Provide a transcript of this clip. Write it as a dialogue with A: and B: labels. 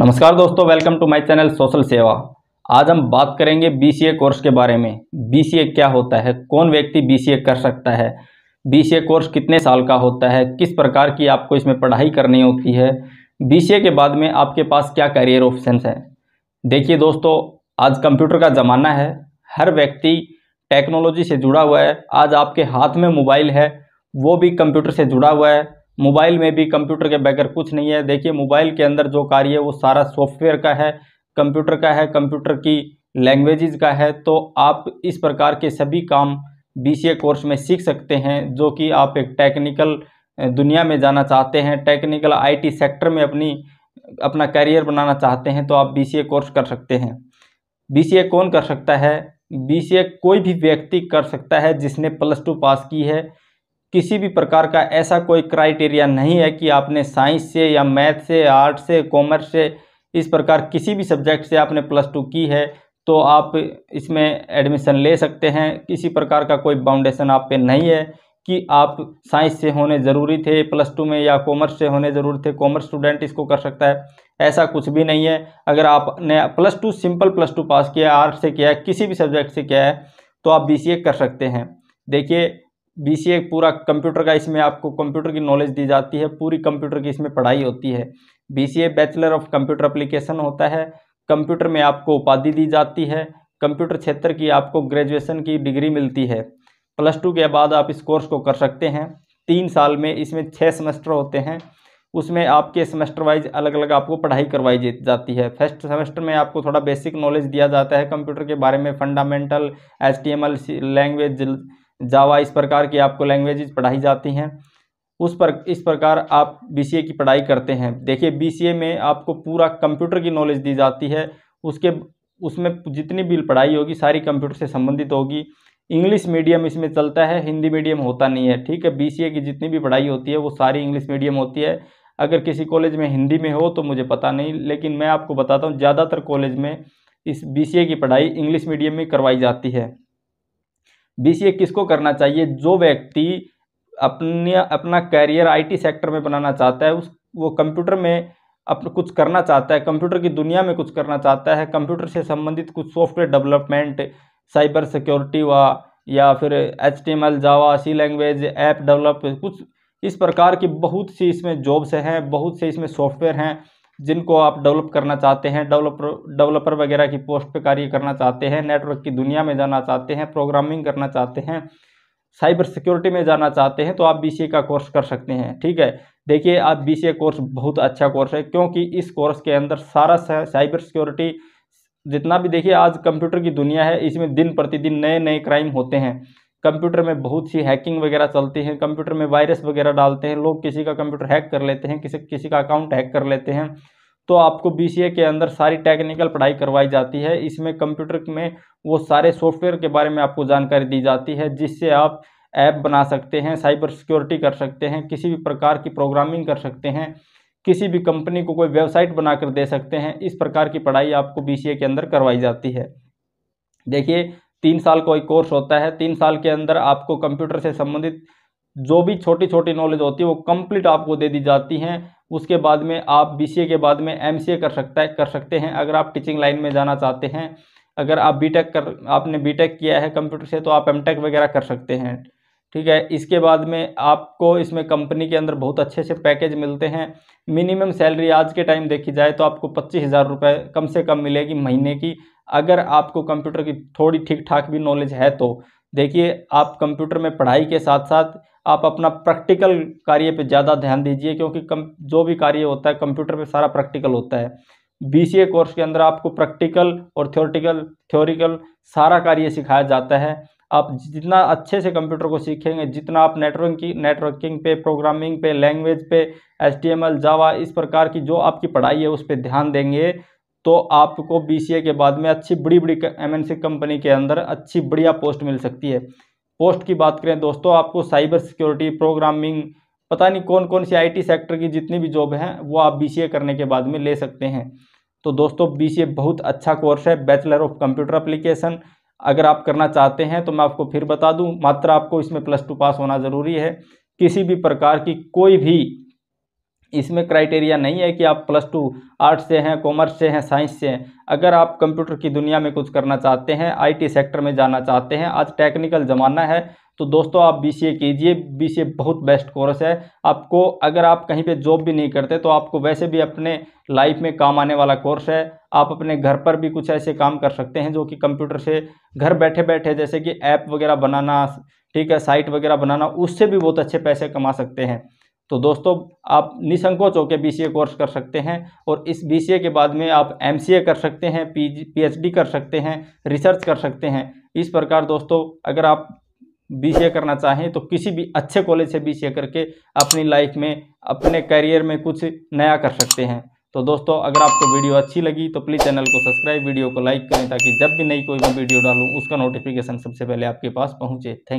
A: नमस्कार दोस्तों welcome to my channel social Seva आज हम बात करेंगे बीसीए कोर्स के बारे में बीसीए क्या होता है कौन व्यक्ति बीसीए कर सकता है बीसीए कोर्स कितने साल का होता है किस प्रकार की आपको इसमें पढ़ाई करनी होती है बीसीए के बाद में आपके पास क्या करियर ऑप्शन हैं देखिए दोस्तों आज कंप्यूटर का ज़माना है हर व्यक्ति टेक्नोलॉजी से जुड़ा हुआ है आज आपके हाथ में मोबाइल है वो भी कंप्यूटर से जुड़ा हुआ है मोबाइल में भी कंप्यूटर के बगैर कुछ नहीं है देखिए मोबाइल के अंदर जो कार्य है वो सारा सॉफ्टवेयर का है कंप्यूटर का है कंप्यूटर की लैंग्वेजेस का है तो आप इस प्रकार के सभी काम बीसीए कोर्स में सीख सकते हैं जो कि आप एक टेक्निकल दुनिया में जाना चाहते हैं टेक्निकल आईटी सेक्टर में अपनी अपना करियर बनाना चाहते हैं तो आप बीसीए कोर्स कर सकते हैं बीसीए कौन कर सकता है बीसीए कोई भी व्यक्ति कर सकता है जिसने प्लस टू पास की है किसी भी प्रकार का ऐसा कोई क्राइटेरिया नहीं है कि आपने साइंस से या मैथ से आर्ट से कॉमर्स से इस प्रकार किसी भी सब्जेक्ट से आपने प्लस टू की है तो आप इसमें एडमिशन ले सकते हैं किसी प्रकार का कोई बाउंडेशन आप पे नहीं है कि आप साइंस से होने ज़रूरी थे प्लस टू में या कॉमर्स से होने ज़रूरी थे कॉमर्स स्टूडेंट इसको कर सकता है ऐसा कुछ भी नहीं है अगर आपने plus two simple plus two pass किया आर्ट से किया है किसी भी सब्जेक्ट से किया है तो आप बी कर सकते हैं देखिए बीसीए पूरा कंप्यूटर का इसमें आपको कंप्यूटर की नॉलेज दी जाती है पूरी कंप्यूटर की इसमें पढ़ाई होती है BCA bachelor of computer application होता है कंप्यूटर में आपको उपाधि दी जाती है कंप्यूटर क्षेत्र की आपको ग्रेजुएशन की डिग्री मिलती है प्लस टू के बाद आप इस कोर्स को कर सकते हैं तीन साल में इसमें छः सेमेस्टर होते हैं उसमें आपके सेमेस्टर वाइज अलग अलग आपको पढ़ाई करवाई जाती है फर्स्ट सेमेस्टर में आपको थोड़ा बेसिक नॉलेज दिया जाता है कंप्यूटर के बारे में फंडामेंटल एच लैंग्वेज जावा इस प्रकार की आपको लैंग्वेजेज पढ़ाई जाती हैं उस पर इस प्रकार आप बी की पढ़ाई करते हैं देखिए बी में आपको पूरा कंप्यूटर की नॉलेज दी जाती है उसके उसमें जितनी भी पढ़ाई होगी सारी कंप्यूटर से संबंधित होगी इंग्लिश मीडियम इसमें चलता है हिंदी मीडियम होता नहीं है ठीक है बी की जितनी भी पढ़ाई होती है वो सारी इंग्लिश मीडियम होती है अगर किसी कॉलेज में हिंदी में हो तो मुझे पता नहीं लेकिन मैं आपको बताता हूँ ज़्यादातर कॉलेज में इस बी की पढ़ाई इंग्लिश मीडियम में करवाई जाती है बीसीए किसको करना चाहिए जो व्यक्ति अपने अपना कैरियर आईटी सेक्टर में बनाना चाहता है उस वो कंप्यूटर में अप कुछ करना चाहता है कंप्यूटर की दुनिया में कुछ करना चाहता है कंप्यूटर से संबंधित कुछ सॉफ्टवेयर डेवलपमेंट साइबर सिक्योरिटी व या फिर H T M L Java C language app develop कुछ इस प्रकार की बहुत सी इसमें जॉब्स हैं बहुत से इसमें सॉफ्टवेयर हैं जिनको आप डेवलप करना चाहते हैं डेवलपर डेवलपर वगैरह की पोस्ट पर कार्य करना चाहते हैं नेटवर्क की दुनिया में जाना चाहते हैं प्रोग्रामिंग करना चाहते हैं साइबर सिक्योरिटी में जाना चाहते हैं तो आप बी का कोर्स कर सकते हैं ठीक है देखिए आप बी कोर्स बहुत अच्छा कोर्स है क्योंकि इस कोर्स के अंदर सारा साइबर सिक्योरिटी जितना भी देखिए आज कंप्यूटर की दुनिया है इसमें दिन प्रतिदिन नए नए क्राइम होते हैं कंप्यूटर में बहुत सी हैकिंग वगैरह चलती है कंप्यूटर में वायरस वगैरह डालते हैं लोग किसी का कंप्यूटर हैक कर लेते हैं किसी किसी का अकाउंट हैक कर लेते हैं तो आपको बी के अंदर सारी टेक्निकल पढ़ाई करवाई जाती है इसमें कंप्यूटर में वो सारे सॉफ्टवेयर के बारे में आपको जानकारी दी जाती है जिससे आप ऐप बना सकते हैं साइबर सिक्योरिटी कर सकते हैं किसी भी प्रकार की प्रोग्रामिंग कर सकते हैं किसी भी कंपनी को कोई वेबसाइट बनाकर दे सकते हैं इस प्रकार की पढ़ाई आपको बी के अंदर करवाई जाती है देखिए तीन साल का एक कोर्स होता है तीन साल के अंदर आपको कंप्यूटर से संबंधित जो भी छोटी छोटी नॉलेज होती है वो कंप्लीट आपको दे दी जाती हैं उसके बाद में आप बीसीए के बाद में एमसीए कर सकता है कर सकते हैं अगर आप टीचिंग लाइन में जाना चाहते हैं अगर आप बीटेक कर आपने बीटेक किया है कंप्यूटर से तो आप एमटेक वगैरह कर सकते हैं ठीक है इसके बाद में आपको इसमें कंपनी के अंदर बहुत अच्छे से पैकेज मिलते हैं मिनिमम सैलरी आज के टाइम देखी जाए तो आपको पच्चीस हज़ार रुपये कम से कम मिलेगी महीने की अगर आपको कंप्यूटर की थोड़ी ठीक ठाक भी नॉलेज है तो देखिए आप कंप्यूटर में पढ़ाई के साथ साथ आप अपना प्रैक्टिकल कार्य पे ज़्यादा ध्यान दीजिए क्योंकि कम जो भी कार्य होता है कंप्यूटर पे सारा प्रैक्टिकल होता है बीसीए कोर्स के अंदर आपको प्रैक्टिकल और थ्योरेटिकल थ्योरिकल सारा कार्य सिखाया जाता है आप जितना अच्छे से कंप्यूटर को सीखेंगे जितना आप नेटवर्क की नेटवर्किंग पे प्रोग्रामिंग पे लैंग्वेज पे एच टी जावा इस प्रकार की जो आपकी पढ़ाई है उस पर ध्यान देंगे तो आपको ए के बाद में अच्छी बड़ी बड़ी सी कंपनी के अंदर अच्छी बढ़िया पोस्ट मिल सकती है पोस्ट की बात करें दोस्तों आपको साइबर सिक्योरिटी प्रोग्रामिंग पता नहीं कौन कौन सी आईटी सेक्टर की जितनी भी जॉब हैं वो आप बीसीए करने के बाद में ले सकते हैं तो दोस्तों बीसीए बहुत अच्छा कोर्स है बैचलर ऑफ कंप्यूटर अप्लीकेशन अगर आप करना चाहते हैं तो मैं आपको फिर बता दूं मात्र आपको इसमें प्लस टू पास होना ज़रूरी है किसी भी प्रकार की कोई भी इसमें क्राइटेरिया नहीं है कि आप प्लस टू आर्ट्स से हैं कॉमर्स से हैं साइंस से हैं अगर आप कंप्यूटर की दुनिया में कुछ करना चाहते हैं आईटी सेक्टर में जाना चाहते हैं आज टेक्निकल ज़माना है तो दोस्तों आप बी सी कीजिए बी सी बहुत बेस्ट कोर्स है आपको अगर आप कहीं पे जॉब भी नहीं करते तो आपको वैसे भी अपने लाइफ में काम आने वाला कोर्स है आप अपने घर पर भी कुछ ऐसे काम कर सकते हैं जो कि कंप्यूटर से घर बैठे बैठे जैसे कि ऐप वगैरह बनाना ठीक है साइट वगैरह बनाना उससे भी बहुत अच्छे पैसे कमा सकते हैं तो दोस्तों आप निसंकोच होकर बी सी कोर्स कर सकते हैं और इस बी सी के बाद में आप एम सी ए कर सकते हैं पी पी कर सकते हैं रिसर्च कर सकते हैं इस प्रकार दोस्तों अगर आप बी सी करना चाहें तो किसी भी अच्छे कॉलेज से बी सी करके अपनी लाइफ में अपने करियर में कुछ नया कर सकते हैं तो दोस्तों अगर आपको वीडियो अच्छी लगी तो प्लीज़ चैनल को सब्सक्राइब वीडियो को लाइक करें ताकि जब भी नई कोई भी वीडियो डालूँ उसका नोटिफिकेशन सबसे पहले आपके पास पहुँचे थैंक